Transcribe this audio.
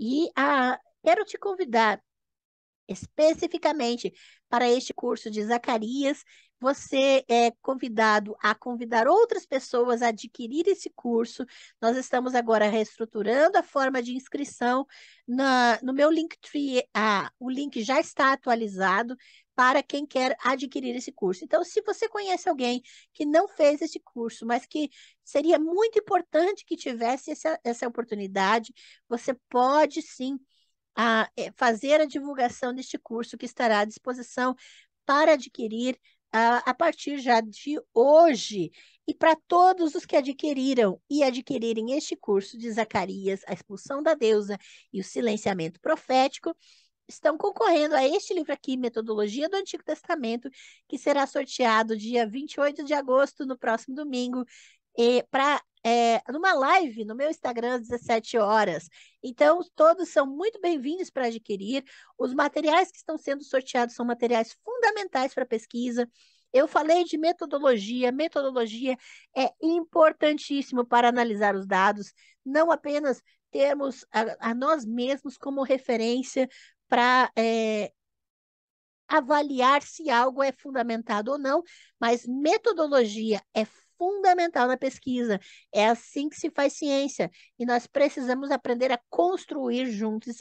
E a, ah, quero te convidar especificamente para este curso de Zacarias. Você é convidado a convidar outras pessoas a adquirir esse curso. Nós estamos agora reestruturando a forma de inscrição. Na, no meu Linktree, ah, o link já está atualizado para quem quer adquirir esse curso. Então, se você conhece alguém que não fez esse curso, mas que seria muito importante que tivesse essa, essa oportunidade, você pode sim a, ah, eh, fazer a divulgação deste curso que estará à disposição para adquirir a, ah, a partir já de hoje. E para todos os que adquiriram e adquirirem este curso de Zacarias, a expulsão da deusa e o silenciamento profético, estão concorrendo a este livro aqui, Metodologia do Antigo Testamento, que será sorteado dia 28 de agosto, no próximo domingo, para é, numa live no meu Instagram às 17 horas. Então, todos são muito bem-vindos para adquirir. Os materiais que estão sendo sorteados são materiais fundamentais para a pesquisa. Eu falei de metodologia, metodologia é importantíssimo para analisar os dados, não apenas termos a, a nós mesmos como referência para é, eh, avaliar se algo é fundamentado ou não, mas metodologia é fundamental na pesquisa. É assim que se faz ciência e nós precisamos aprender a construir juntos.